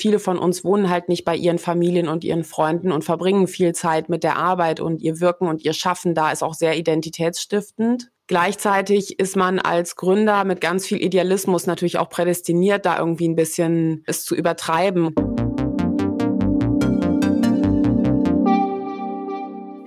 viele von uns wohnen halt nicht bei ihren Familien und ihren Freunden und verbringen viel Zeit mit der Arbeit und ihr Wirken und ihr Schaffen da ist auch sehr identitätsstiftend. Gleichzeitig ist man als Gründer mit ganz viel Idealismus natürlich auch prädestiniert, da irgendwie ein bisschen es zu übertreiben.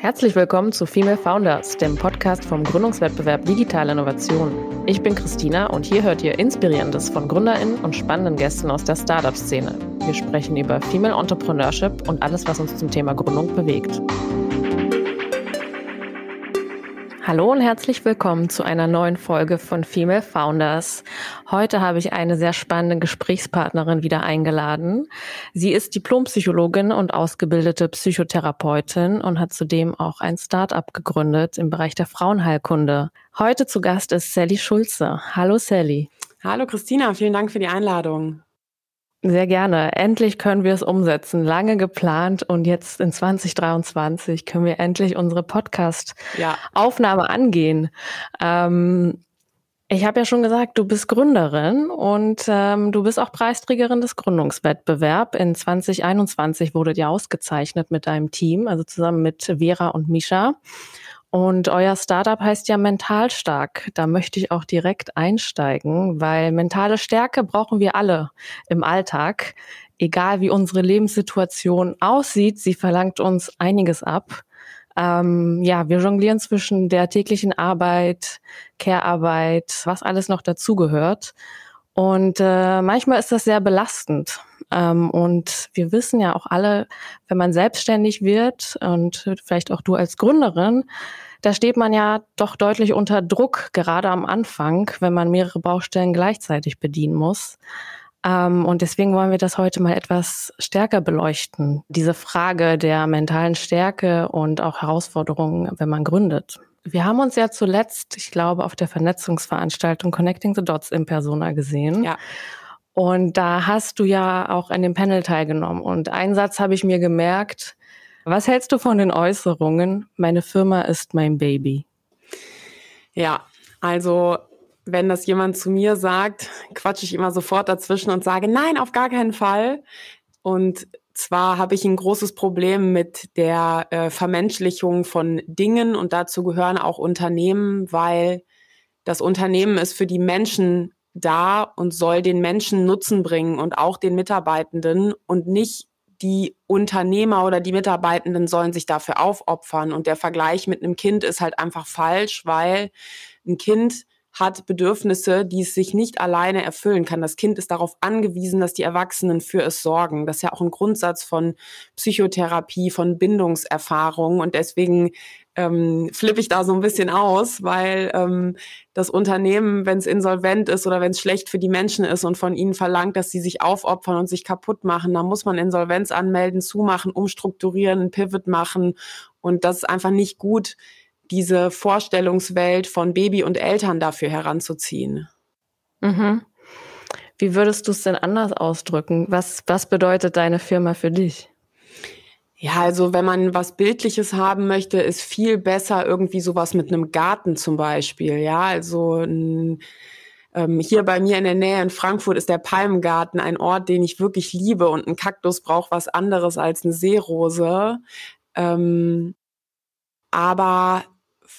Herzlich willkommen zu Female Founders, dem Podcast vom Gründungswettbewerb Digitale Innovation. Ich bin Christina und hier hört ihr Inspirierendes von GründerInnen und spannenden Gästen aus der Startup-Szene. Wir sprechen über Female Entrepreneurship und alles, was uns zum Thema Gründung bewegt. Hallo und herzlich willkommen zu einer neuen Folge von Female Founders. Heute habe ich eine sehr spannende Gesprächspartnerin wieder eingeladen. Sie ist Diplompsychologin und ausgebildete Psychotherapeutin und hat zudem auch ein Start-up gegründet im Bereich der Frauenheilkunde. Heute zu Gast ist Sally Schulze. Hallo Sally. Hallo Christina, vielen Dank für die Einladung. Sehr gerne. Endlich können wir es umsetzen. Lange geplant und jetzt in 2023 können wir endlich unsere Podcast-Aufnahme ja. angehen. Ähm, ich habe ja schon gesagt, du bist Gründerin und ähm, du bist auch Preisträgerin des Gründungswettbewerbs. In 2021 wurde dir ausgezeichnet mit deinem Team, also zusammen mit Vera und Misha. Und euer Startup heißt ja mental stark. Da möchte ich auch direkt einsteigen, weil mentale Stärke brauchen wir alle im Alltag. Egal wie unsere Lebenssituation aussieht, sie verlangt uns einiges ab. Ähm, ja, wir jonglieren zwischen der täglichen Arbeit, Care-Arbeit, was alles noch dazugehört. Und äh, manchmal ist das sehr belastend. Ähm, und wir wissen ja auch alle, wenn man selbstständig wird und vielleicht auch du als Gründerin, da steht man ja doch deutlich unter Druck, gerade am Anfang, wenn man mehrere Baustellen gleichzeitig bedienen muss. Ähm, und deswegen wollen wir das heute mal etwas stärker beleuchten, diese Frage der mentalen Stärke und auch Herausforderungen, wenn man gründet. Wir haben uns ja zuletzt, ich glaube, auf der Vernetzungsveranstaltung Connecting the Dots in Persona gesehen. Ja. Und da hast du ja auch an dem Panel teilgenommen. Und einen Satz habe ich mir gemerkt. Was hältst du von den Äußerungen? Meine Firma ist mein Baby. Ja, also wenn das jemand zu mir sagt, quatsche ich immer sofort dazwischen und sage, nein, auf gar keinen Fall. Und zwar habe ich ein großes Problem mit der äh, Vermenschlichung von Dingen und dazu gehören auch Unternehmen, weil das Unternehmen ist für die Menschen da und soll den Menschen Nutzen bringen und auch den Mitarbeitenden und nicht die Unternehmer oder die Mitarbeitenden sollen sich dafür aufopfern. Und der Vergleich mit einem Kind ist halt einfach falsch, weil ein Kind hat Bedürfnisse, die es sich nicht alleine erfüllen kann. Das Kind ist darauf angewiesen, dass die Erwachsenen für es sorgen. Das ist ja auch ein Grundsatz von Psychotherapie, von Bindungserfahrung. Und deswegen ähm, flippe ich da so ein bisschen aus, weil ähm, das Unternehmen, wenn es insolvent ist oder wenn es schlecht für die Menschen ist und von ihnen verlangt, dass sie sich aufopfern und sich kaputt machen, dann muss man Insolvenz anmelden, zumachen, umstrukturieren, einen Pivot machen. Und das ist einfach nicht gut diese Vorstellungswelt von Baby und Eltern dafür heranzuziehen. Mhm. Wie würdest du es denn anders ausdrücken? Was, was bedeutet deine Firma für dich? Ja, also wenn man was Bildliches haben möchte, ist viel besser irgendwie sowas mit einem Garten zum Beispiel. Ja, also ähm, hier bei mir in der Nähe in Frankfurt ist der Palmgarten ein Ort, den ich wirklich liebe und ein Kaktus braucht was anderes als eine Seerose. Ähm, aber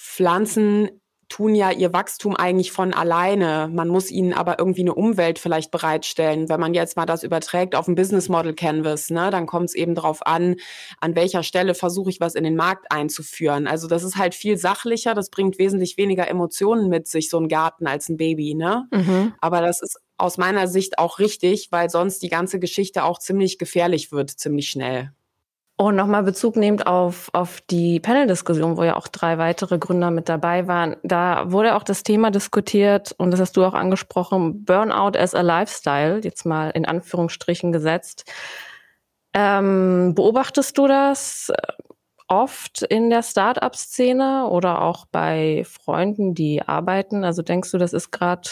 Pflanzen tun ja ihr Wachstum eigentlich von alleine. Man muss ihnen aber irgendwie eine Umwelt vielleicht bereitstellen. Wenn man jetzt mal das überträgt auf ein Business Model Canvas, ne, dann kommt es eben darauf an, an welcher Stelle versuche ich was in den Markt einzuführen. Also das ist halt viel sachlicher, das bringt wesentlich weniger Emotionen mit sich, so ein Garten als ein Baby. Ne? Mhm. Aber das ist aus meiner Sicht auch richtig, weil sonst die ganze Geschichte auch ziemlich gefährlich wird, ziemlich schnell. Und nochmal Bezug nehmt auf, auf die Panel-Diskussion, wo ja auch drei weitere Gründer mit dabei waren, da wurde auch das Thema diskutiert und das hast du auch angesprochen, Burnout as a Lifestyle, jetzt mal in Anführungsstrichen gesetzt. Ähm, beobachtest du das äh, oft in der Startup-Szene oder auch bei Freunden, die arbeiten? Also denkst du, das ist gerade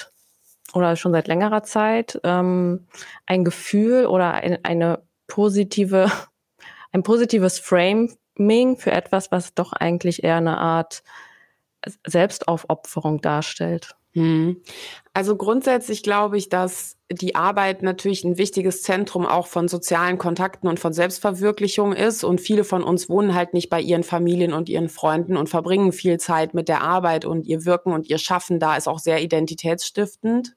oder schon seit längerer Zeit ähm, ein Gefühl oder ein, eine positive ein positives Framing für etwas, was doch eigentlich eher eine Art Selbstaufopferung darstellt. Hm. Also grundsätzlich glaube ich, dass die Arbeit natürlich ein wichtiges Zentrum auch von sozialen Kontakten und von Selbstverwirklichung ist. Und viele von uns wohnen halt nicht bei ihren Familien und ihren Freunden und verbringen viel Zeit mit der Arbeit und ihr Wirken und ihr Schaffen da ist auch sehr identitätsstiftend.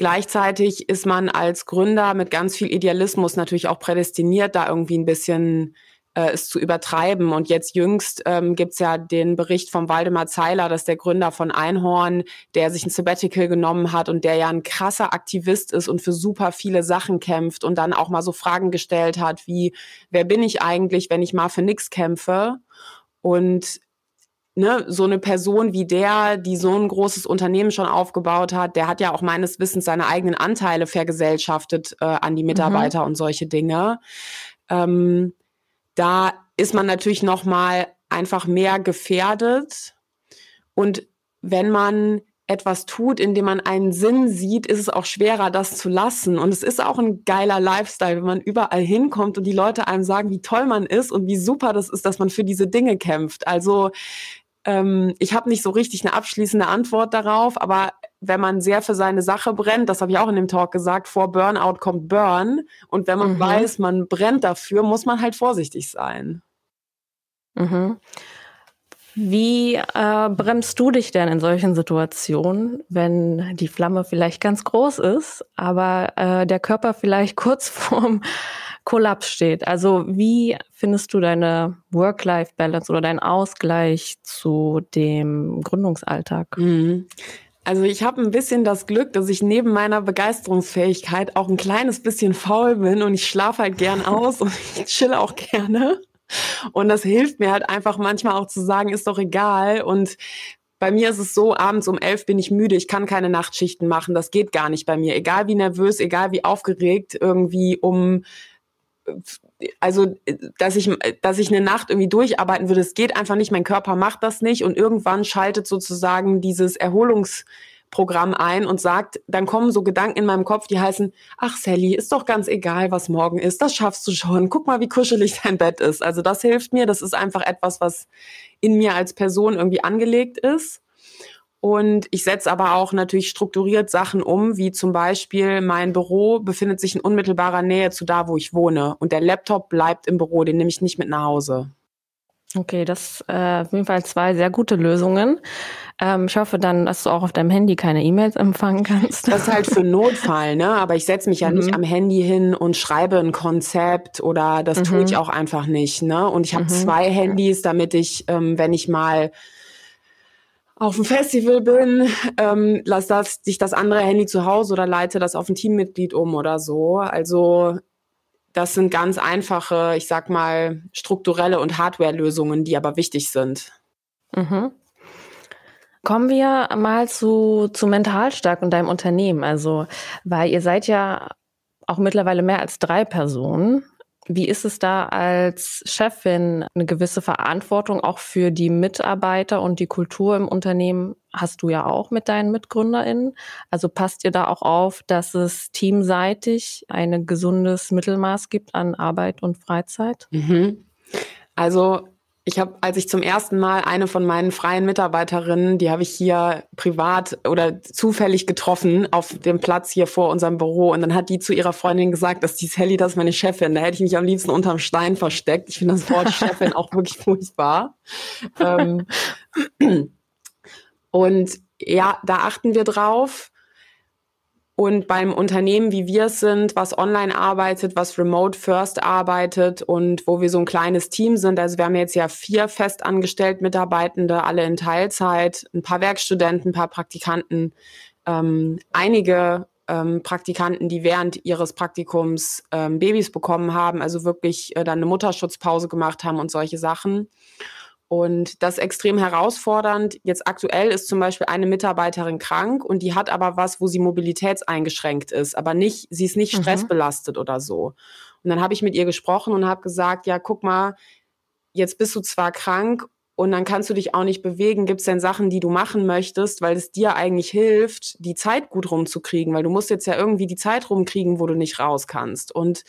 Gleichzeitig ist man als Gründer mit ganz viel Idealismus natürlich auch prädestiniert, da irgendwie ein bisschen äh, es zu übertreiben. Und jetzt jüngst ähm, gibt es ja den Bericht von Waldemar Zeiler, dass der Gründer von Einhorn, der sich ein Sabbatical genommen hat und der ja ein krasser Aktivist ist und für super viele Sachen kämpft und dann auch mal so Fragen gestellt hat, wie, wer bin ich eigentlich, wenn ich mal für nichts kämpfe? Und ne, so eine Person wie der, die so ein großes Unternehmen schon aufgebaut hat, der hat ja auch meines Wissens seine eigenen Anteile vergesellschaftet äh, an die mhm. Mitarbeiter mhm. und solche Dinge. Ähm, da ist man natürlich noch mal einfach mehr gefährdet. Und wenn man etwas tut, in dem man einen Sinn sieht, ist es auch schwerer, das zu lassen. Und es ist auch ein geiler Lifestyle, wenn man überall hinkommt und die Leute einem sagen, wie toll man ist und wie super das ist, dass man für diese Dinge kämpft. Also ähm, ich habe nicht so richtig eine abschließende Antwort darauf, aber wenn man sehr für seine Sache brennt, das habe ich auch in dem Talk gesagt, vor Burnout kommt Burn. Und wenn man mhm. weiß, man brennt dafür, muss man halt vorsichtig sein. Mhm. Wie äh, bremst du dich denn in solchen Situationen, wenn die Flamme vielleicht ganz groß ist, aber äh, der Körper vielleicht kurz vorm Kollaps steht? Also wie findest du deine Work-Life-Balance oder deinen Ausgleich zu dem Gründungsalltag? Mhm. Also ich habe ein bisschen das Glück, dass ich neben meiner Begeisterungsfähigkeit auch ein kleines bisschen faul bin und ich schlafe halt gern aus und ich chille auch gerne. Und das hilft mir halt einfach manchmal auch zu sagen, ist doch egal. Und bei mir ist es so, abends um elf bin ich müde, ich kann keine Nachtschichten machen, das geht gar nicht bei mir. Egal wie nervös, egal wie aufgeregt, irgendwie um also dass ich dass ich eine Nacht irgendwie durcharbeiten würde, es geht einfach nicht, mein Körper macht das nicht und irgendwann schaltet sozusagen dieses Erholungs Programm ein und sagt, dann kommen so Gedanken in meinem Kopf, die heißen, ach Sally, ist doch ganz egal, was morgen ist, das schaffst du schon, guck mal, wie kuschelig dein Bett ist. Also das hilft mir, das ist einfach etwas, was in mir als Person irgendwie angelegt ist. Und ich setze aber auch natürlich strukturiert Sachen um, wie zum Beispiel mein Büro befindet sich in unmittelbarer Nähe zu da, wo ich wohne. Und der Laptop bleibt im Büro, den nehme ich nicht mit nach Hause. Okay, das äh, auf jeden Fall zwei sehr gute Lösungen. Ähm, ich hoffe dann, dass du auch auf deinem Handy keine E-Mails empfangen kannst. Das ist halt für Notfall, ne? Aber ich setze mich ja mhm. nicht am Handy hin und schreibe ein Konzept oder das mhm. tue ich mhm. auch einfach nicht, ne? Und ich habe mhm. zwei Handys, damit ich, ähm, wenn ich mal auf dem Festival bin, ähm, lass das, dich das andere Handy zu Hause oder leite das auf ein Teammitglied um oder so. Also das sind ganz einfache, ich sag mal, strukturelle und Hardware-Lösungen, die aber wichtig sind. Mhm. Kommen wir mal zu, zu Mentalstark und deinem Unternehmen. Also, weil ihr seid ja auch mittlerweile mehr als drei Personen. Wie ist es da als Chefin eine gewisse Verantwortung auch für die Mitarbeiter und die Kultur im Unternehmen? Hast du ja auch mit deinen MitgründerInnen. Also passt ihr da auch auf, dass es teamseitig ein gesundes Mittelmaß gibt an Arbeit und Freizeit? Mhm. Also ich habe, als ich zum ersten Mal eine von meinen freien Mitarbeiterinnen, die habe ich hier privat oder zufällig getroffen auf dem Platz hier vor unserem Büro und dann hat die zu ihrer Freundin gesagt, dass die Sally, das ist meine Chefin. Da hätte ich mich am liebsten unterm Stein versteckt. Ich finde das Wort Chefin auch wirklich furchtbar. ähm, und ja, da achten wir drauf. Und beim Unternehmen, wie wir es sind, was online arbeitet, was remote first arbeitet und wo wir so ein kleines Team sind, also wir haben jetzt ja vier festangestellt Mitarbeitende, alle in Teilzeit, ein paar Werkstudenten, ein paar Praktikanten, ähm, einige ähm, Praktikanten, die während ihres Praktikums ähm, Babys bekommen haben, also wirklich äh, dann eine Mutterschutzpause gemacht haben und solche Sachen. Und das ist extrem herausfordernd. Jetzt aktuell ist zum Beispiel eine Mitarbeiterin krank und die hat aber was, wo sie mobilitätseingeschränkt ist, aber nicht, sie ist nicht mhm. stressbelastet oder so. Und dann habe ich mit ihr gesprochen und habe gesagt, ja, guck mal, jetzt bist du zwar krank und dann kannst du dich auch nicht bewegen. Gibt es denn Sachen, die du machen möchtest, weil es dir eigentlich hilft, die Zeit gut rumzukriegen? Weil du musst jetzt ja irgendwie die Zeit rumkriegen, wo du nicht raus kannst. Und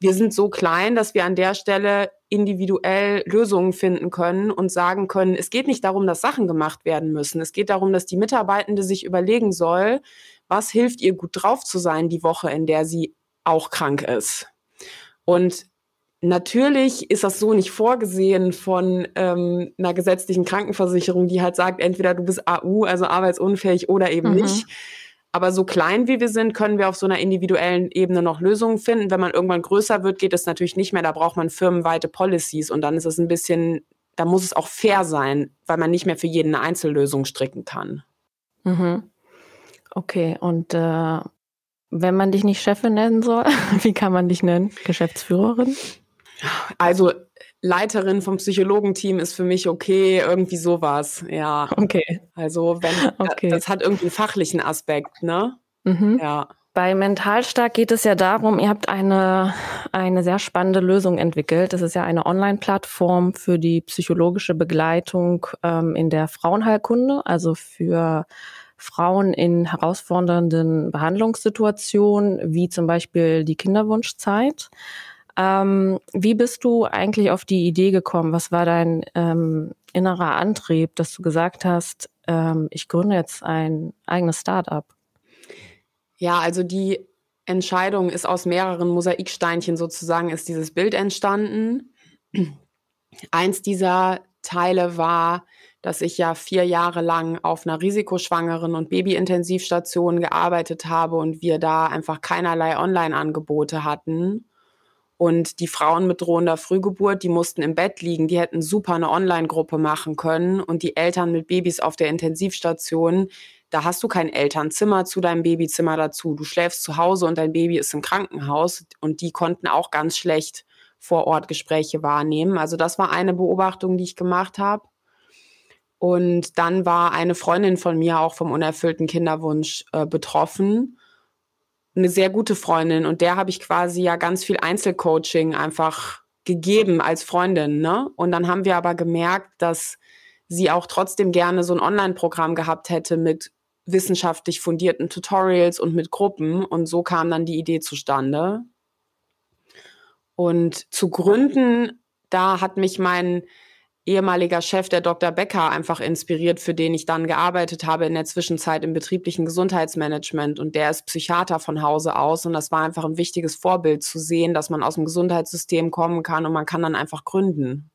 wir sind so klein, dass wir an der Stelle individuell Lösungen finden können und sagen können, es geht nicht darum, dass Sachen gemacht werden müssen. Es geht darum, dass die Mitarbeitende sich überlegen soll, was hilft ihr gut drauf zu sein die Woche, in der sie auch krank ist. Und natürlich ist das so nicht vorgesehen von ähm, einer gesetzlichen Krankenversicherung, die halt sagt, entweder du bist AU, also arbeitsunfähig oder eben mhm. nicht. Aber so klein wie wir sind, können wir auf so einer individuellen Ebene noch Lösungen finden. Wenn man irgendwann größer wird, geht es natürlich nicht mehr. Da braucht man firmenweite Policies und dann ist es ein bisschen, da muss es auch fair sein, weil man nicht mehr für jeden eine Einzellösung stricken kann. Mhm. Okay, und äh, wenn man dich nicht Chefin nennen soll, wie kann man dich nennen? Geschäftsführerin? Also Leiterin vom Psychologenteam ist für mich okay, irgendwie sowas. Ja. Okay. Also wenn okay. das hat irgendwie einen fachlichen Aspekt, ne? Mhm. Ja. Bei Mentalstark geht es ja darum, ihr habt eine, eine sehr spannende Lösung entwickelt. Das ist ja eine Online-Plattform für die psychologische Begleitung ähm, in der Frauenheilkunde, also für Frauen in herausfordernden Behandlungssituationen, wie zum Beispiel die Kinderwunschzeit. Ähm, wie bist du eigentlich auf die Idee gekommen? Was war dein ähm, innerer Antrieb, dass du gesagt hast, ähm, ich gründe jetzt ein eigenes Start-up? Ja, also die Entscheidung ist aus mehreren Mosaiksteinchen sozusagen, ist dieses Bild entstanden. Eins dieser Teile war, dass ich ja vier Jahre lang auf einer Risikoschwangeren- und Babyintensivstation gearbeitet habe und wir da einfach keinerlei Online-Angebote hatten. Und die Frauen mit drohender Frühgeburt, die mussten im Bett liegen, die hätten super eine Online-Gruppe machen können. Und die Eltern mit Babys auf der Intensivstation, da hast du kein Elternzimmer zu deinem Babyzimmer dazu. Du schläfst zu Hause und dein Baby ist im Krankenhaus. Und die konnten auch ganz schlecht vor Ort Gespräche wahrnehmen. Also das war eine Beobachtung, die ich gemacht habe. Und dann war eine Freundin von mir auch vom unerfüllten Kinderwunsch äh, betroffen eine sehr gute Freundin und der habe ich quasi ja ganz viel Einzelcoaching einfach gegeben als Freundin. Ne? Und dann haben wir aber gemerkt, dass sie auch trotzdem gerne so ein Online-Programm gehabt hätte mit wissenschaftlich fundierten Tutorials und mit Gruppen. Und so kam dann die Idee zustande. Und zu gründen, da hat mich mein ehemaliger Chef, der Dr. Becker, einfach inspiriert, für den ich dann gearbeitet habe in der Zwischenzeit im betrieblichen Gesundheitsmanagement. Und der ist Psychiater von Hause aus. Und das war einfach ein wichtiges Vorbild zu sehen, dass man aus dem Gesundheitssystem kommen kann und man kann dann einfach gründen.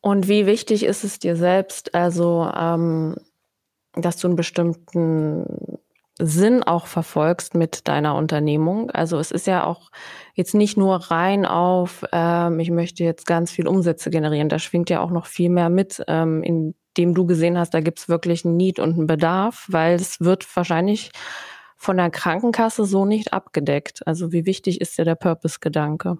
Und wie wichtig ist es dir selbst, also ähm, dass du einen bestimmten Sinn auch verfolgst mit deiner Unternehmung. Also es ist ja auch jetzt nicht nur rein auf, ähm, ich möchte jetzt ganz viel Umsätze generieren. Da schwingt ja auch noch viel mehr mit, ähm, indem du gesehen hast, da gibt's wirklich einen Need und einen Bedarf, weil es wird wahrscheinlich von der Krankenkasse so nicht abgedeckt. Also wie wichtig ist dir der Purpose-Gedanke?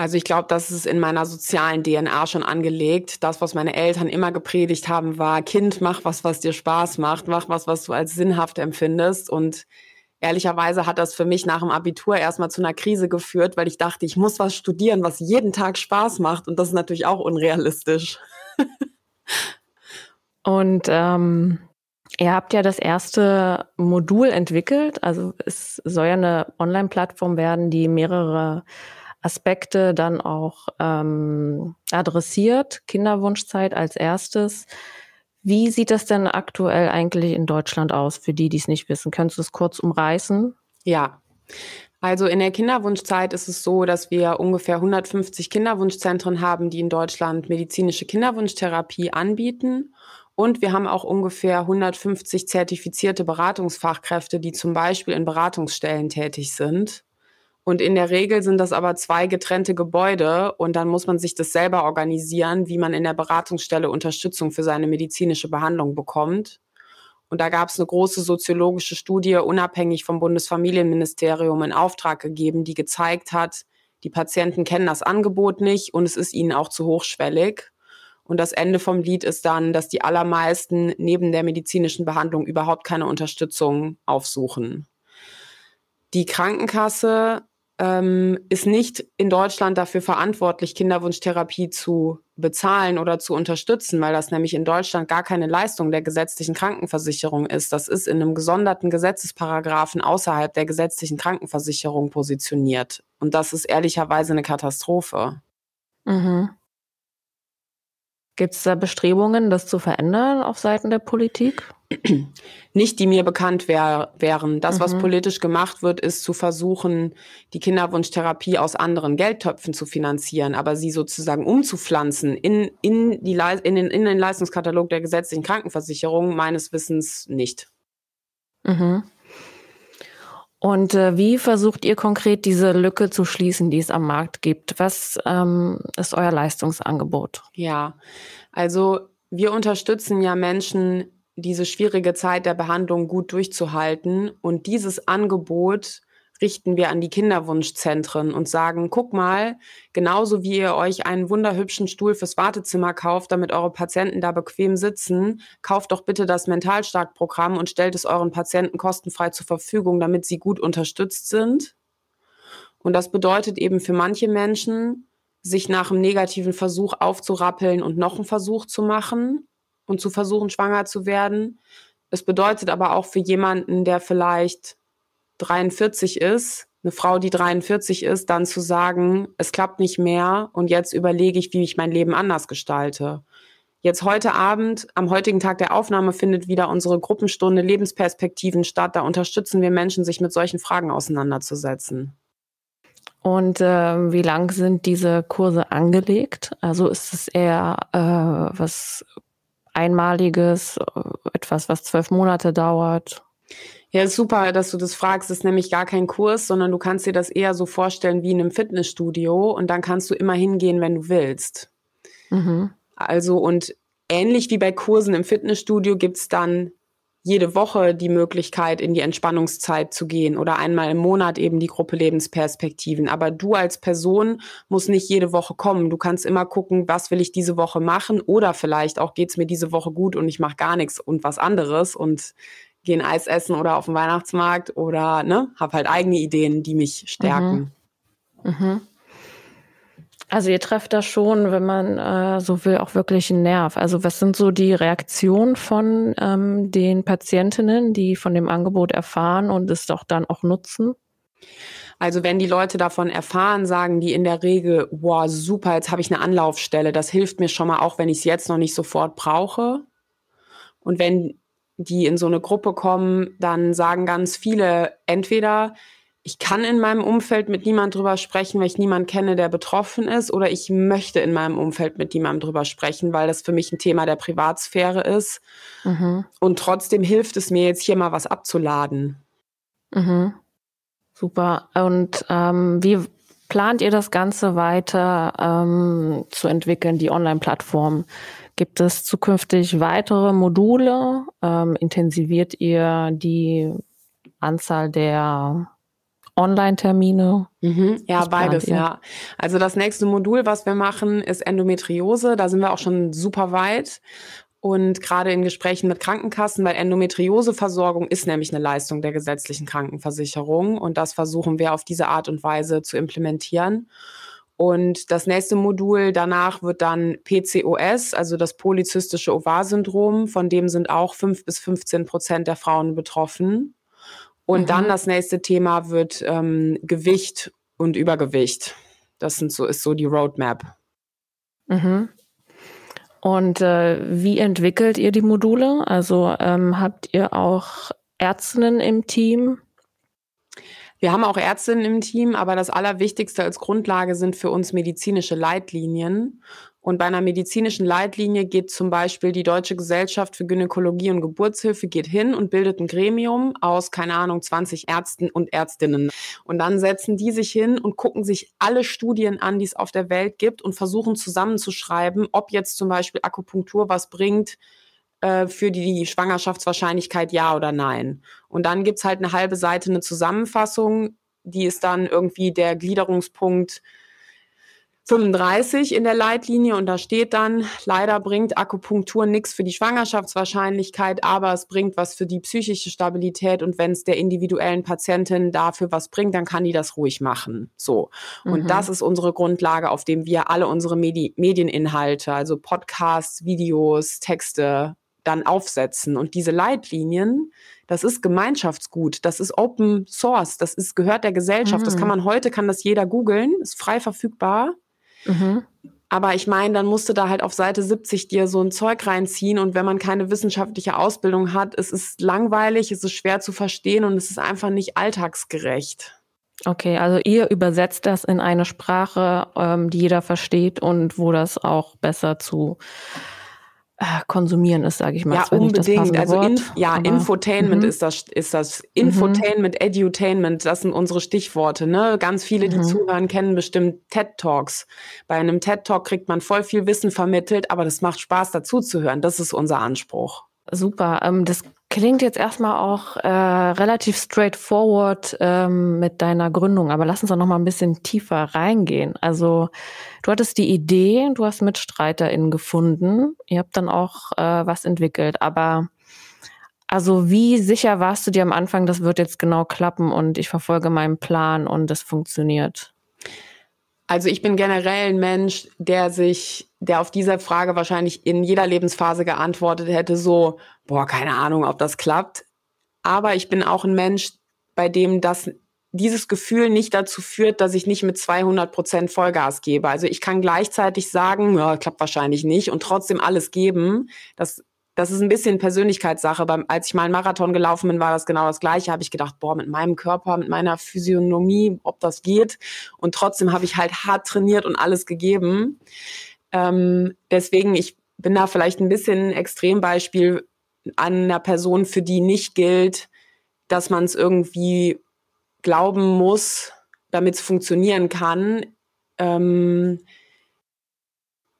Also ich glaube, das ist in meiner sozialen DNA schon angelegt. Das, was meine Eltern immer gepredigt haben, war, Kind, mach was, was dir Spaß macht, mach was, was du als sinnhaft empfindest. Und ehrlicherweise hat das für mich nach dem Abitur erstmal zu einer Krise geführt, weil ich dachte, ich muss was studieren, was jeden Tag Spaß macht. Und das ist natürlich auch unrealistisch. Und ähm, ihr habt ja das erste Modul entwickelt. Also es soll ja eine Online-Plattform werden, die mehrere Aspekte dann auch ähm, adressiert. Kinderwunschzeit als erstes. Wie sieht das denn aktuell eigentlich in Deutschland aus, für die, die es nicht wissen? Könntest du es kurz umreißen? Ja. Also in der Kinderwunschzeit ist es so, dass wir ungefähr 150 Kinderwunschzentren haben, die in Deutschland medizinische Kinderwunschtherapie anbieten. Und wir haben auch ungefähr 150 zertifizierte Beratungsfachkräfte, die zum Beispiel in Beratungsstellen tätig sind. Und in der Regel sind das aber zwei getrennte Gebäude und dann muss man sich das selber organisieren, wie man in der Beratungsstelle Unterstützung für seine medizinische Behandlung bekommt. Und da gab es eine große soziologische Studie, unabhängig vom Bundesfamilienministerium, in Auftrag gegeben, die gezeigt hat, die Patienten kennen das Angebot nicht und es ist ihnen auch zu hochschwellig. Und das Ende vom Lied ist dann, dass die allermeisten neben der medizinischen Behandlung überhaupt keine Unterstützung aufsuchen. Die Krankenkasse ähm, ist nicht in Deutschland dafür verantwortlich, Kinderwunschtherapie zu bezahlen oder zu unterstützen, weil das nämlich in Deutschland gar keine Leistung der gesetzlichen Krankenversicherung ist. Das ist in einem gesonderten Gesetzesparagraphen außerhalb der gesetzlichen Krankenversicherung positioniert. Und das ist ehrlicherweise eine Katastrophe. Mhm. Gibt es da Bestrebungen, das zu verändern auf Seiten der Politik? nicht, die mir bekannt wär, wären. Das, mhm. was politisch gemacht wird, ist zu versuchen, die Kinderwunschtherapie aus anderen Geldtöpfen zu finanzieren, aber sie sozusagen umzupflanzen in, in, die, in, den, in den Leistungskatalog der gesetzlichen Krankenversicherung, meines Wissens nicht. Mhm. Und äh, wie versucht ihr konkret diese Lücke zu schließen, die es am Markt gibt? Was ähm, ist euer Leistungsangebot? Ja, also wir unterstützen ja Menschen diese schwierige Zeit der Behandlung gut durchzuhalten. Und dieses Angebot richten wir an die Kinderwunschzentren und sagen, guck mal, genauso wie ihr euch einen wunderhübschen Stuhl fürs Wartezimmer kauft, damit eure Patienten da bequem sitzen, kauft doch bitte das Mentalstark-Programm und stellt es euren Patienten kostenfrei zur Verfügung, damit sie gut unterstützt sind. Und das bedeutet eben für manche Menschen, sich nach einem negativen Versuch aufzurappeln und noch einen Versuch zu machen und zu versuchen, schwanger zu werden. Es bedeutet aber auch für jemanden, der vielleicht 43 ist, eine Frau, die 43 ist, dann zu sagen, es klappt nicht mehr und jetzt überlege ich, wie ich mein Leben anders gestalte. Jetzt heute Abend, am heutigen Tag der Aufnahme, findet wieder unsere Gruppenstunde Lebensperspektiven statt. Da unterstützen wir Menschen, sich mit solchen Fragen auseinanderzusetzen. Und äh, wie lang sind diese Kurse angelegt? Also ist es eher äh, was einmaliges, äh, etwas, was zwölf Monate dauert? Ja, super, dass du das fragst. Das ist nämlich gar kein Kurs, sondern du kannst dir das eher so vorstellen wie in einem Fitnessstudio und dann kannst du immer hingehen, wenn du willst. Mhm. Also und ähnlich wie bei Kursen im Fitnessstudio gibt es dann jede Woche die Möglichkeit, in die Entspannungszeit zu gehen oder einmal im Monat eben die Gruppe Lebensperspektiven. Aber du als Person musst nicht jede Woche kommen. Du kannst immer gucken, was will ich diese Woche machen oder vielleicht auch geht's mir diese Woche gut und ich mache gar nichts und was anderes und gehe ein Eis essen oder auf den Weihnachtsmarkt oder ne, habe halt eigene Ideen, die mich mhm. stärken. Mhm. Mhm. Also ihr trefft da schon, wenn man äh, so will, auch wirklich einen Nerv. Also was sind so die Reaktionen von ähm, den Patientinnen, die von dem Angebot erfahren und es doch dann auch nutzen? Also wenn die Leute davon erfahren, sagen die in der Regel, wow, super, jetzt habe ich eine Anlaufstelle. Das hilft mir schon mal, auch wenn ich es jetzt noch nicht sofort brauche. Und wenn die in so eine Gruppe kommen, dann sagen ganz viele entweder, ich kann in meinem Umfeld mit niemand drüber sprechen, weil ich niemand kenne, der betroffen ist, oder ich möchte in meinem Umfeld mit niemandem drüber sprechen, weil das für mich ein Thema der Privatsphäre ist. Mhm. Und trotzdem hilft es mir jetzt hier mal was abzuladen. Mhm. Super. Und ähm, wie plant ihr das Ganze weiter ähm, zu entwickeln, die Online-Plattform? Gibt es zukünftig weitere Module? Ähm, intensiviert ihr die Anzahl der Online-Termine? Mhm. Ja, beides, ja. Also das nächste Modul, was wir machen, ist Endometriose. Da sind wir auch schon super weit. Und gerade in Gesprächen mit Krankenkassen, weil Endometrioseversorgung ist nämlich eine Leistung der gesetzlichen Krankenversicherung. Und das versuchen wir auf diese Art und Weise zu implementieren. Und das nächste Modul danach wird dann PCOS, also das polyzystische Ovar-Syndrom. Von dem sind auch 5 bis 15 Prozent der Frauen betroffen. Und mhm. dann das nächste Thema wird ähm, Gewicht und Übergewicht. Das sind so, ist so die Roadmap. Mhm. Und äh, wie entwickelt ihr die Module? Also ähm, habt ihr auch Ärztinnen im Team? Wir haben auch Ärztinnen im Team, aber das Allerwichtigste als Grundlage sind für uns medizinische Leitlinien. Und bei einer medizinischen Leitlinie geht zum Beispiel die Deutsche Gesellschaft für Gynäkologie und Geburtshilfe geht hin und bildet ein Gremium aus, keine Ahnung, 20 Ärzten und Ärztinnen. Und dann setzen die sich hin und gucken sich alle Studien an, die es auf der Welt gibt und versuchen zusammenzuschreiben, ob jetzt zum Beispiel Akupunktur was bringt, äh, für die Schwangerschaftswahrscheinlichkeit ja oder nein. Und dann gibt's halt eine halbe Seite eine Zusammenfassung, die ist dann irgendwie der Gliederungspunkt 35 in der Leitlinie und da steht dann, leider bringt Akupunktur nichts für die Schwangerschaftswahrscheinlichkeit, aber es bringt was für die psychische Stabilität und wenn es der individuellen Patientin dafür was bringt, dann kann die das ruhig machen. So. Und mhm. das ist unsere Grundlage, auf dem wir alle unsere Medi Medieninhalte, also Podcasts, Videos, Texte dann aufsetzen. Und diese Leitlinien, das ist Gemeinschaftsgut, das ist Open Source, das ist, gehört der Gesellschaft. Mhm. Das kann mhm. man heute, kann das jeder googeln, ist frei verfügbar. Mhm. Aber ich meine, dann musst du da halt auf Seite 70 dir so ein Zeug reinziehen. Und wenn man keine wissenschaftliche Ausbildung hat, es ist langweilig, es ist schwer zu verstehen und es ist einfach nicht alltagsgerecht. Okay, also ihr übersetzt das in eine Sprache, ähm, die jeder versteht und wo das auch besser zu äh, konsumieren ist, sage ich mal. Ja, unbedingt. also Wort, ja, aber, Infotainment -hmm. ist das, ist das. Mhm. Infotainment, -hmm. Edutainment, das sind unsere Stichworte. Ne? Ganz viele, die -hmm. zuhören, kennen bestimmt TED Talks. Bei einem TED Talk kriegt man voll viel Wissen vermittelt, aber das macht Spaß, dazu zu hören. Das ist unser Anspruch. Super. Ähm, das Klingt jetzt erstmal auch äh, relativ straightforward ähm, mit deiner Gründung, aber lass uns doch nochmal ein bisschen tiefer reingehen. Also du hattest die Idee, du hast MitstreiterInnen gefunden, ihr habt dann auch äh, was entwickelt, aber also wie sicher warst du dir am Anfang, das wird jetzt genau klappen und ich verfolge meinen Plan und es funktioniert? Also ich bin generell ein Mensch, der sich, der auf diese Frage wahrscheinlich in jeder Lebensphase geantwortet hätte, so, boah, keine Ahnung, ob das klappt. Aber ich bin auch ein Mensch, bei dem das dieses Gefühl nicht dazu führt, dass ich nicht mit 200 Prozent Vollgas gebe. Also ich kann gleichzeitig sagen, ja, klappt wahrscheinlich nicht und trotzdem alles geben. Das das ist ein bisschen Persönlichkeitssache. Beim, als ich mal einen Marathon gelaufen bin, war das genau das Gleiche. Habe ich gedacht, boah, mit meinem Körper, mit meiner Physiognomie, ob das geht. Und trotzdem habe ich halt hart trainiert und alles gegeben. Ähm, deswegen, ich bin da vielleicht ein bisschen ein Extrembeispiel an einer Person, für die nicht gilt, dass man es irgendwie glauben muss, damit es funktionieren kann. Ähm,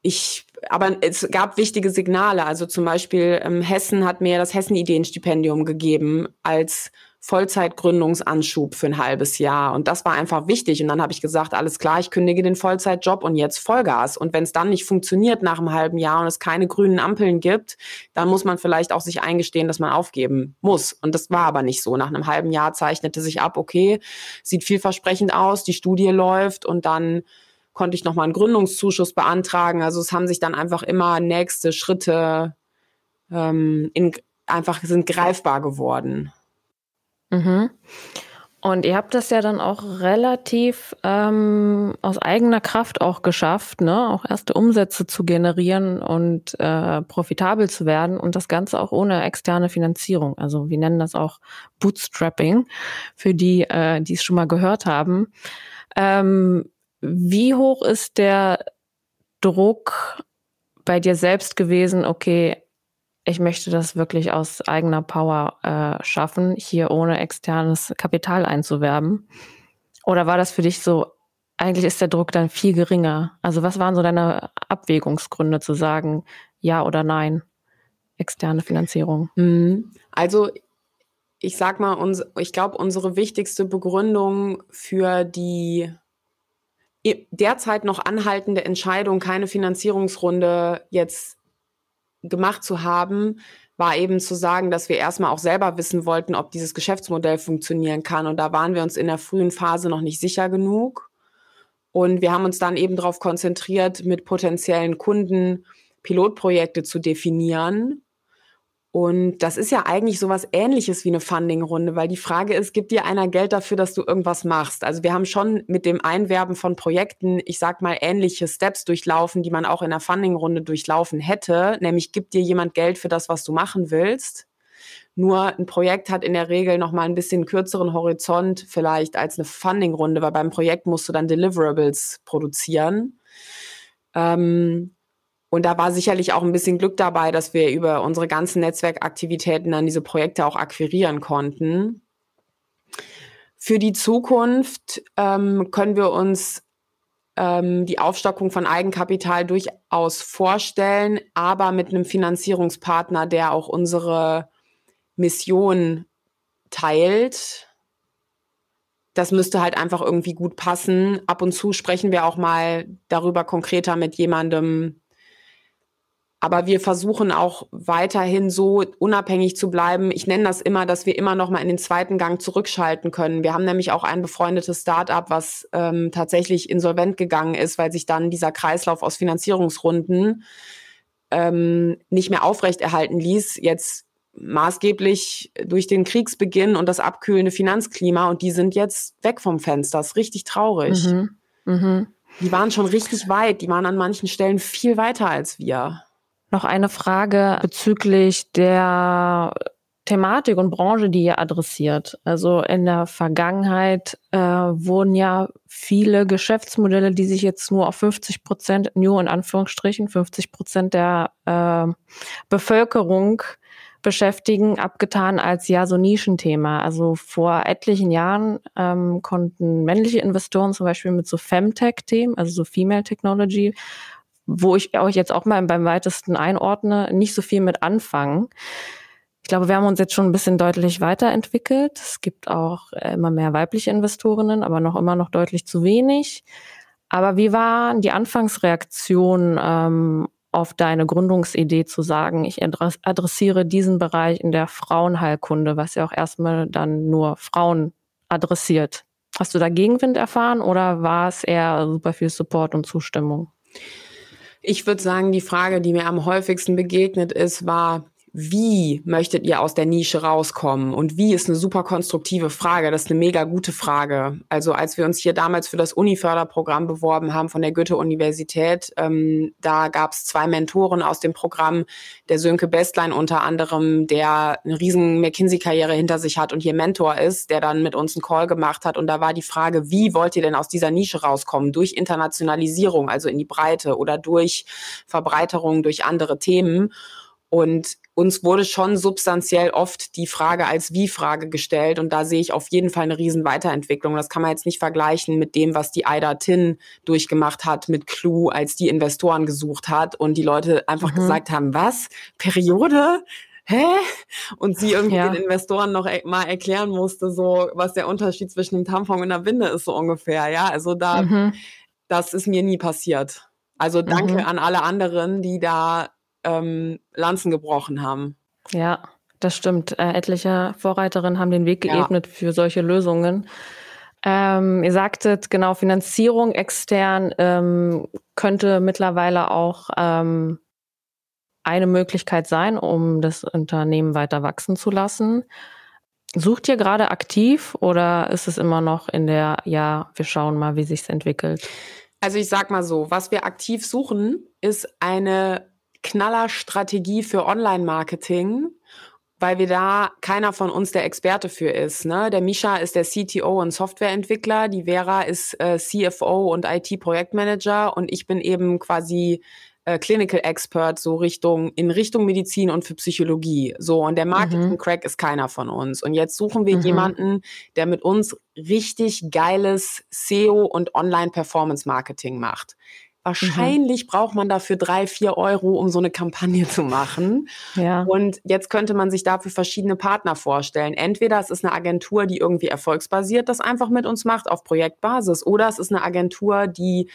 ich aber es gab wichtige Signale. Also zum Beispiel ähm, Hessen hat mir das Hessen-Ideenstipendium gegeben als Vollzeitgründungsanschub für ein halbes Jahr. Und das war einfach wichtig. Und dann habe ich gesagt, alles klar, ich kündige den Vollzeitjob und jetzt Vollgas. Und wenn es dann nicht funktioniert nach einem halben Jahr und es keine grünen Ampeln gibt, dann muss man vielleicht auch sich eingestehen, dass man aufgeben muss. Und das war aber nicht so. Nach einem halben Jahr zeichnete sich ab, okay, sieht vielversprechend aus, die Studie läuft und dann konnte ich nochmal einen Gründungszuschuss beantragen. Also es haben sich dann einfach immer nächste Schritte ähm, in, einfach sind greifbar geworden. Mhm. Und ihr habt das ja dann auch relativ ähm, aus eigener Kraft auch geschafft, ne? auch erste Umsätze zu generieren und äh, profitabel zu werden und das Ganze auch ohne externe Finanzierung. Also wir nennen das auch Bootstrapping für die, äh, die es schon mal gehört haben. Ähm, wie hoch ist der Druck bei dir selbst gewesen, okay, ich möchte das wirklich aus eigener Power äh, schaffen, hier ohne externes Kapital einzuwerben? Oder war das für dich so, eigentlich ist der Druck dann viel geringer? Also was waren so deine Abwägungsgründe zu sagen, ja oder nein, externe Finanzierung? Mhm. Also ich sag mal, ich glaube, unsere wichtigste Begründung für die derzeit noch anhaltende Entscheidung, keine Finanzierungsrunde jetzt gemacht zu haben, war eben zu sagen, dass wir erstmal auch selber wissen wollten, ob dieses Geschäftsmodell funktionieren kann. Und da waren wir uns in der frühen Phase noch nicht sicher genug. Und wir haben uns dann eben darauf konzentriert, mit potenziellen Kunden Pilotprojekte zu definieren und das ist ja eigentlich sowas ähnliches wie eine Funding-Runde, weil die Frage ist, gibt dir einer Geld dafür, dass du irgendwas machst? Also wir haben schon mit dem Einwerben von Projekten, ich sag mal, ähnliche Steps durchlaufen, die man auch in der Funding-Runde durchlaufen hätte, nämlich gibt dir jemand Geld für das, was du machen willst. Nur ein Projekt hat in der Regel nochmal ein bisschen kürzeren Horizont vielleicht als eine Funding-Runde, weil beim Projekt musst du dann Deliverables produzieren. Ähm, und da war sicherlich auch ein bisschen Glück dabei, dass wir über unsere ganzen Netzwerkaktivitäten dann diese Projekte auch akquirieren konnten. Für die Zukunft ähm, können wir uns ähm, die Aufstockung von Eigenkapital durchaus vorstellen, aber mit einem Finanzierungspartner, der auch unsere Mission teilt. Das müsste halt einfach irgendwie gut passen. Ab und zu sprechen wir auch mal darüber konkreter mit jemandem, aber wir versuchen auch weiterhin so unabhängig zu bleiben. Ich nenne das immer, dass wir immer noch mal in den zweiten Gang zurückschalten können. Wir haben nämlich auch ein befreundetes Start-up, was ähm, tatsächlich insolvent gegangen ist, weil sich dann dieser Kreislauf aus Finanzierungsrunden ähm, nicht mehr aufrechterhalten ließ. Jetzt maßgeblich durch den Kriegsbeginn und das abkühlende Finanzklima. Und die sind jetzt weg vom Fenster. Das ist richtig traurig. Mhm. Mhm. Die waren schon richtig weit. Die waren an manchen Stellen viel weiter als wir. Noch eine Frage bezüglich der Thematik und Branche, die ihr adressiert. Also in der Vergangenheit äh, wurden ja viele Geschäftsmodelle, die sich jetzt nur auf 50 Prozent, New in Anführungsstrichen 50 Prozent der äh, Bevölkerung beschäftigen, abgetan als ja so Nischenthema. Also vor etlichen Jahren ähm, konnten männliche Investoren zum Beispiel mit so Femtech-Themen, also so Female Technology, wo ich euch jetzt auch mal beim weitesten einordne, nicht so viel mit anfangen. Ich glaube, wir haben uns jetzt schon ein bisschen deutlich weiterentwickelt. Es gibt auch äh, immer mehr weibliche Investorinnen, aber noch immer noch deutlich zu wenig. Aber wie war die Anfangsreaktion ähm, auf deine Gründungsidee zu sagen, ich adressiere diesen Bereich in der Frauenheilkunde, was ja auch erstmal dann nur Frauen adressiert? Hast du da Gegenwind erfahren oder war es eher super viel Support und Zustimmung? Ich würde sagen, die Frage, die mir am häufigsten begegnet ist, war, wie möchtet ihr aus der Nische rauskommen? Und wie ist eine super konstruktive Frage. Das ist eine mega gute Frage. Also als wir uns hier damals für das Uni-Förderprogramm beworben haben von der Goethe-Universität, ähm, da gab es zwei Mentoren aus dem Programm, der Sönke Bestlein unter anderem, der eine riesen McKinsey-Karriere hinter sich hat und hier Mentor ist, der dann mit uns einen Call gemacht hat. Und da war die Frage, wie wollt ihr denn aus dieser Nische rauskommen? Durch Internationalisierung, also in die Breite oder durch Verbreiterung, durch andere Themen. Und uns wurde schon substanziell oft die Frage als Wie-Frage gestellt. Und da sehe ich auf jeden Fall eine riesen Weiterentwicklung. Das kann man jetzt nicht vergleichen mit dem, was die Ida Tin durchgemacht hat mit Clue, als die Investoren gesucht hat und die Leute einfach mhm. gesagt haben, was? Periode? Hä? Und sie irgendwie ja. den Investoren noch e mal erklären musste, so, was der Unterschied zwischen einem Tampon und einer Winde ist, so ungefähr. Ja, also da, mhm. das ist mir nie passiert. Also danke mhm. an alle anderen, die da ähm, Lanzen gebrochen haben. Ja, das stimmt. Äh, etliche Vorreiterinnen haben den Weg geebnet ja. für solche Lösungen. Ähm, ihr sagtet, genau, Finanzierung extern ähm, könnte mittlerweile auch ähm, eine Möglichkeit sein, um das Unternehmen weiter wachsen zu lassen. Sucht ihr gerade aktiv oder ist es immer noch in der, ja, wir schauen mal, wie sich es entwickelt? Also ich sag mal so, was wir aktiv suchen, ist eine Knallerstrategie für Online-Marketing, weil wir da keiner von uns der Experte für ist. Ne? Der Misha ist der CTO und Softwareentwickler, die Vera ist äh, CFO und IT-Projektmanager und ich bin eben quasi äh, Clinical Expert so Richtung in Richtung Medizin und für Psychologie. So und der Marketing Crack mhm. ist keiner von uns. Und jetzt suchen wir mhm. jemanden, der mit uns richtig geiles SEO und Online Performance Marketing macht. Mhm. Wahrscheinlich mhm. braucht man dafür drei, vier Euro, um so eine Kampagne zu machen. Ja. Und jetzt könnte man sich dafür verschiedene Partner vorstellen. Entweder es ist eine Agentur, die irgendwie erfolgsbasiert das einfach mit uns macht auf Projektbasis, oder es ist eine Agentur, die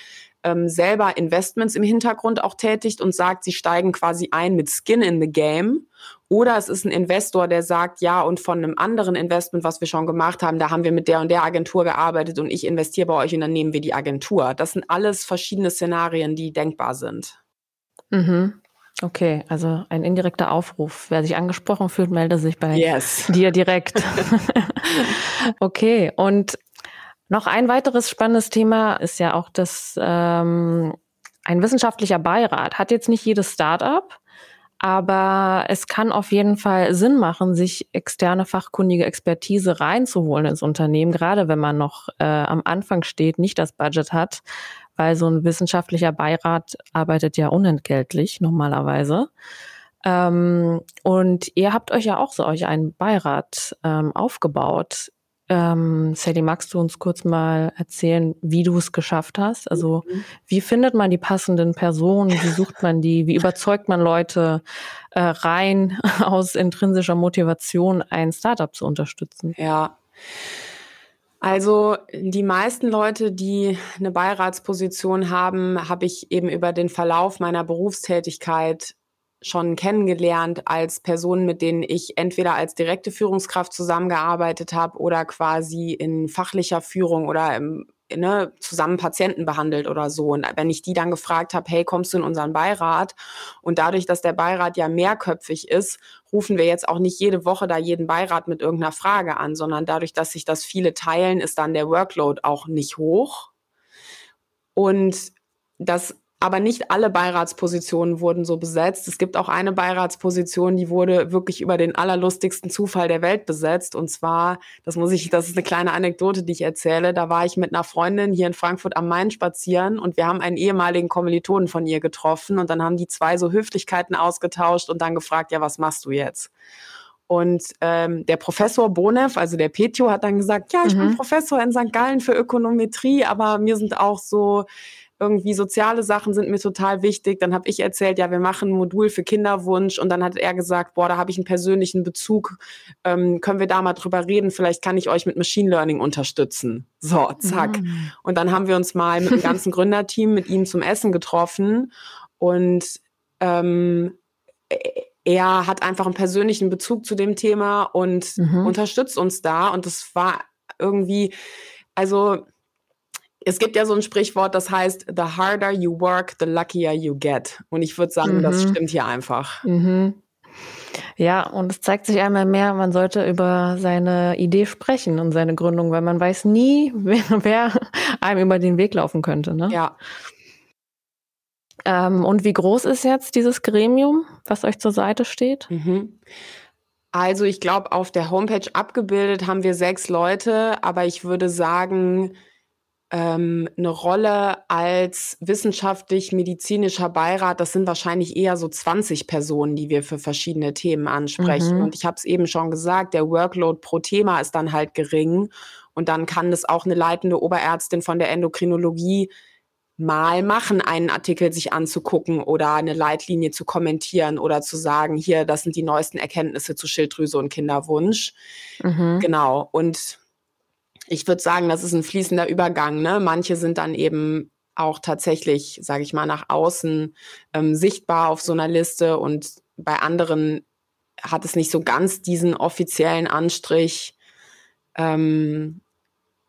ähm, selber Investments im Hintergrund auch tätigt und sagt, sie steigen quasi ein mit Skin in the Game. Oder es ist ein Investor, der sagt, ja, und von einem anderen Investment, was wir schon gemacht haben, da haben wir mit der und der Agentur gearbeitet und ich investiere bei euch und dann nehmen wir die Agentur. Das sind alles verschiedene Szenarien, die denkbar sind. Mhm. Okay, also ein indirekter Aufruf. Wer sich angesprochen fühlt, melde sich bei yes. dir direkt. okay, und noch ein weiteres spannendes Thema ist ja auch, dass ähm, ein wissenschaftlicher Beirat hat jetzt nicht jedes Startup, aber es kann auf jeden Fall Sinn machen, sich externe fachkundige Expertise reinzuholen ins Unternehmen, gerade wenn man noch äh, am Anfang steht, nicht das Budget hat, weil so ein wissenschaftlicher Beirat arbeitet ja unentgeltlich normalerweise. Ähm, und ihr habt euch ja auch so euch einen Beirat ähm, aufgebaut. Ähm, Sally, magst du uns kurz mal erzählen, wie du es geschafft hast? Also mhm. wie findet man die passenden Personen? Wie sucht man die? Wie überzeugt man Leute äh, rein aus intrinsischer Motivation, ein Startup zu unterstützen? Ja. Also die meisten Leute, die eine Beiratsposition haben, habe ich eben über den Verlauf meiner Berufstätigkeit schon kennengelernt als Personen, mit denen ich entweder als direkte Führungskraft zusammengearbeitet habe oder quasi in fachlicher Führung oder im, ne, zusammen Patienten behandelt oder so. Und wenn ich die dann gefragt habe, hey, kommst du in unseren Beirat? Und dadurch, dass der Beirat ja mehrköpfig ist, rufen wir jetzt auch nicht jede Woche da jeden Beirat mit irgendeiner Frage an, sondern dadurch, dass sich das viele teilen, ist dann der Workload auch nicht hoch. Und das aber nicht alle Beiratspositionen wurden so besetzt. Es gibt auch eine Beiratsposition, die wurde wirklich über den allerlustigsten Zufall der Welt besetzt. Und zwar, das muss ich, das ist eine kleine Anekdote, die ich erzähle. Da war ich mit einer Freundin hier in Frankfurt am Main spazieren und wir haben einen ehemaligen Kommilitonen von ihr getroffen und dann haben die zwei so Höflichkeiten ausgetauscht und dann gefragt, ja, was machst du jetzt? Und ähm, der Professor Bonev, also der Petio, hat dann gesagt, ja, ich mhm. bin Professor in St. Gallen für Ökonometrie, aber mir sind auch so irgendwie soziale Sachen sind mir total wichtig. Dann habe ich erzählt, ja, wir machen ein Modul für Kinderwunsch und dann hat er gesagt, boah, da habe ich einen persönlichen Bezug, ähm, können wir da mal drüber reden, vielleicht kann ich euch mit Machine Learning unterstützen. So, zack. Mhm. Und dann haben wir uns mal mit dem ganzen Gründerteam mit ihm zum Essen getroffen und ähm, e, er hat einfach einen persönlichen Bezug zu dem Thema und mhm. unterstützt uns da. Und das war irgendwie, also es gibt ja so ein Sprichwort, das heißt, the harder you work, the luckier you get. Und ich würde sagen, mhm. das stimmt hier einfach. Mhm. Ja, und es zeigt sich einmal mehr, man sollte über seine Idee sprechen und seine Gründung, weil man weiß nie, wer, wer einem über den Weg laufen könnte. Ne? Ja. Ähm, und wie groß ist jetzt dieses Gremium, was euch zur Seite steht? Mhm. Also ich glaube, auf der Homepage abgebildet haben wir sechs Leute, aber ich würde sagen, ähm, eine Rolle als wissenschaftlich-medizinischer Beirat. Das sind wahrscheinlich eher so 20 Personen, die wir für verschiedene Themen ansprechen. Mhm. Und ich habe es eben schon gesagt, der Workload pro Thema ist dann halt gering. Und dann kann das auch eine leitende Oberärztin von der Endokrinologie mal machen, einen Artikel sich anzugucken oder eine Leitlinie zu kommentieren oder zu sagen, hier, das sind die neuesten Erkenntnisse zu Schilddrüse und Kinderwunsch. Mhm. Genau. Und ich würde sagen, das ist ein fließender Übergang. Ne? Manche sind dann eben auch tatsächlich, sage ich mal, nach außen ähm, sichtbar auf so einer Liste und bei anderen hat es nicht so ganz diesen offiziellen Anstrich. Ähm,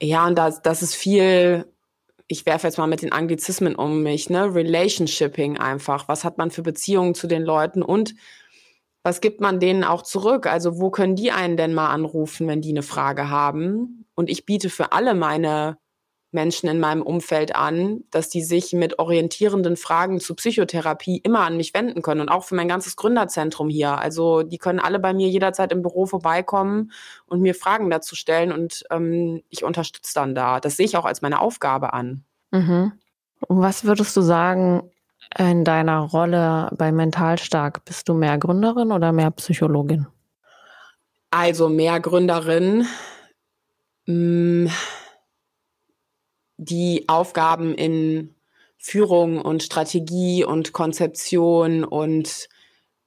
ja, und das, das ist viel, ich werfe jetzt mal mit den Anglizismen um mich, ne? Relationshipping einfach. Was hat man für Beziehungen zu den Leuten und was gibt man denen auch zurück? Also wo können die einen denn mal anrufen, wenn die eine Frage haben? Und ich biete für alle meine Menschen in meinem Umfeld an, dass die sich mit orientierenden Fragen zu Psychotherapie immer an mich wenden können und auch für mein ganzes Gründerzentrum hier. Also die können alle bei mir jederzeit im Büro vorbeikommen und mir Fragen dazu stellen und ähm, ich unterstütze dann da. Das sehe ich auch als meine Aufgabe an. Mhm. Und was würdest du sagen in deiner Rolle bei Mentalstark? Bist du mehr Gründerin oder mehr Psychologin? Also mehr Gründerin Mm, die Aufgaben in Führung und Strategie und Konzeption und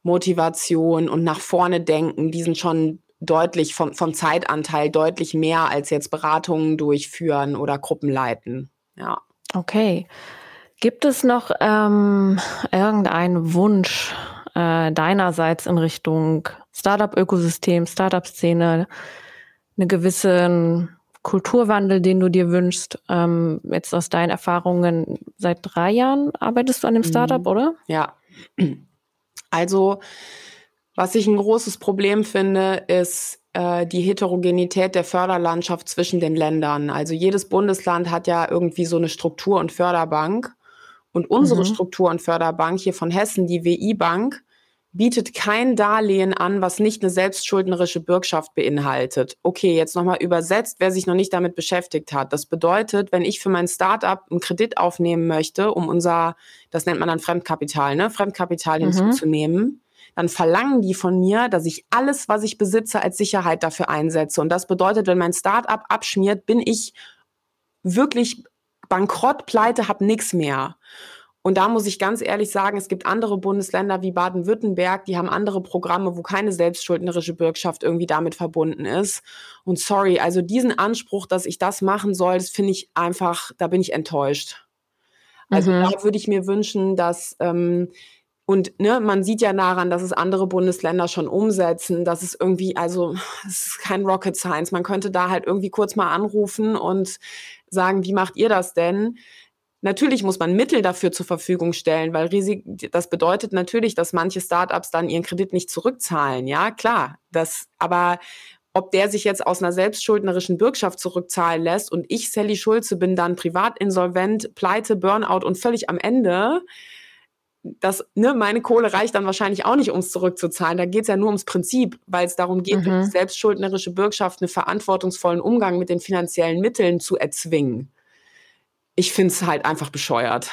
Motivation und nach vorne denken, die sind schon deutlich vom, vom Zeitanteil deutlich mehr als jetzt Beratungen durchführen oder Gruppen leiten. Ja. Okay. Gibt es noch ähm, irgendeinen Wunsch äh, deinerseits in Richtung Startup-Ökosystem, Startup-Szene? eine gewisse ähm, Kulturwandel, den du dir wünschst. Ähm, jetzt aus deinen Erfahrungen, seit drei Jahren arbeitest du an dem mhm. Startup, mhm. oder? Ja. Also, was ich ein großes Problem finde, ist äh, die Heterogenität der Förderlandschaft zwischen den Ländern. Also jedes Bundesland hat ja irgendwie so eine Struktur und Förderbank. Und unsere mhm. Struktur und Förderbank hier von Hessen, die WI-Bank, bietet kein Darlehen an, was nicht eine selbstschuldnerische Bürgschaft beinhaltet. Okay, jetzt nochmal übersetzt, wer sich noch nicht damit beschäftigt hat. Das bedeutet, wenn ich für mein Startup einen Kredit aufnehmen möchte, um unser, das nennt man dann Fremdkapital, ne, Fremdkapital mhm. hinzuzunehmen, dann verlangen die von mir, dass ich alles, was ich besitze, als Sicherheit dafür einsetze. Und das bedeutet, wenn mein Startup abschmiert, bin ich wirklich bankrott, pleite, habe nichts mehr. Und da muss ich ganz ehrlich sagen, es gibt andere Bundesländer wie Baden-Württemberg, die haben andere Programme, wo keine selbstschuldnerische Bürgschaft irgendwie damit verbunden ist. Und sorry, also diesen Anspruch, dass ich das machen soll, das finde ich einfach, da bin ich enttäuscht. Also mhm. da würde ich mir wünschen, dass ähm, und ne, man sieht ja daran, dass es andere Bundesländer schon umsetzen, dass es irgendwie, also es ist kein Rocket Science. Man könnte da halt irgendwie kurz mal anrufen und sagen, wie macht ihr das denn? Natürlich muss man Mittel dafür zur Verfügung stellen, weil Risik, das bedeutet natürlich, dass manche Startups dann ihren Kredit nicht zurückzahlen. Ja, klar. Das, aber ob der sich jetzt aus einer selbstschuldnerischen Bürgschaft zurückzahlen lässt und ich, Sally Schulze, bin dann privat insolvent, pleite, Burnout und völlig am Ende, das, ne, meine Kohle reicht dann wahrscheinlich auch nicht, um es zurückzuzahlen. Da geht es ja nur ums Prinzip, weil es darum geht, mhm. selbstschuldnerische Bürgschaft einen verantwortungsvollen Umgang mit den finanziellen Mitteln zu erzwingen ich finde es halt einfach bescheuert.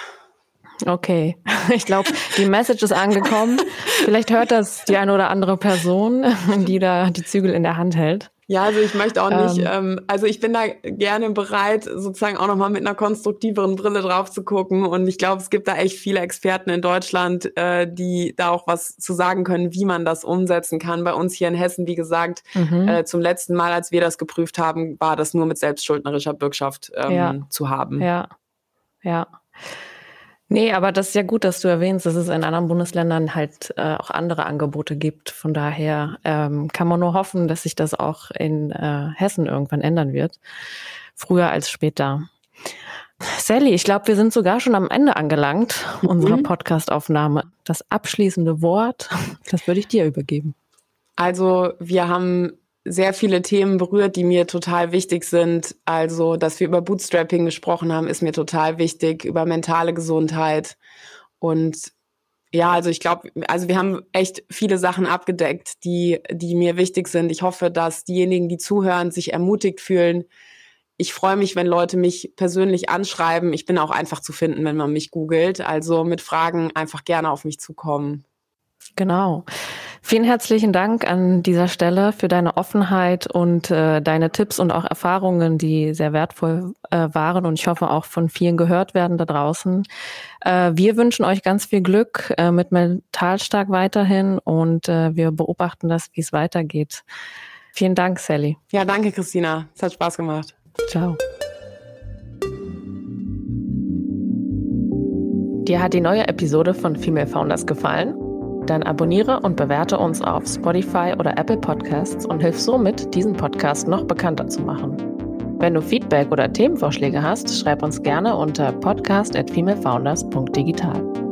Okay, ich glaube, die Message ist angekommen. Vielleicht hört das die eine oder andere Person, die da die Zügel in der Hand hält. Ja, also ich möchte auch nicht, ähm, ähm, also ich bin da gerne bereit, sozusagen auch nochmal mit einer konstruktiveren Brille drauf zu gucken. Und ich glaube, es gibt da echt viele Experten in Deutschland, äh, die da auch was zu sagen können, wie man das umsetzen kann. Bei uns hier in Hessen, wie gesagt, mhm. äh, zum letzten Mal, als wir das geprüft haben, war das nur mit selbstschuldnerischer Bürgschaft ähm, ja. zu haben. Ja, ja. Nee, aber das ist ja gut, dass du erwähnst, dass es in anderen Bundesländern halt äh, auch andere Angebote gibt. Von daher ähm, kann man nur hoffen, dass sich das auch in äh, Hessen irgendwann ändern wird. Früher als später. Sally, ich glaube, wir sind sogar schon am Ende angelangt mhm. unserer Podcastaufnahme. Das abschließende Wort, das würde ich dir übergeben. Also wir haben sehr viele Themen berührt, die mir total wichtig sind. Also, dass wir über Bootstrapping gesprochen haben, ist mir total wichtig, über mentale Gesundheit. Und ja, also ich glaube, also wir haben echt viele Sachen abgedeckt, die, die mir wichtig sind. Ich hoffe, dass diejenigen, die zuhören, sich ermutigt fühlen. Ich freue mich, wenn Leute mich persönlich anschreiben. Ich bin auch einfach zu finden, wenn man mich googelt. Also mit Fragen einfach gerne auf mich zukommen. Genau. Vielen herzlichen Dank an dieser Stelle für deine Offenheit und äh, deine Tipps und auch Erfahrungen, die sehr wertvoll äh, waren und ich hoffe auch von vielen gehört werden da draußen. Äh, wir wünschen euch ganz viel Glück äh, mit Mental weiterhin und äh, wir beobachten das, wie es weitergeht. Vielen Dank, Sally. Ja, danke, Christina. Es hat Spaß gemacht. Ciao. Dir hat die neue Episode von Female Founders gefallen? Dann abonniere und bewerte uns auf Spotify oder Apple Podcasts und hilf somit, diesen Podcast noch bekannter zu machen. Wenn du Feedback oder Themenvorschläge hast, schreib uns gerne unter podcast@femalefounders.digital.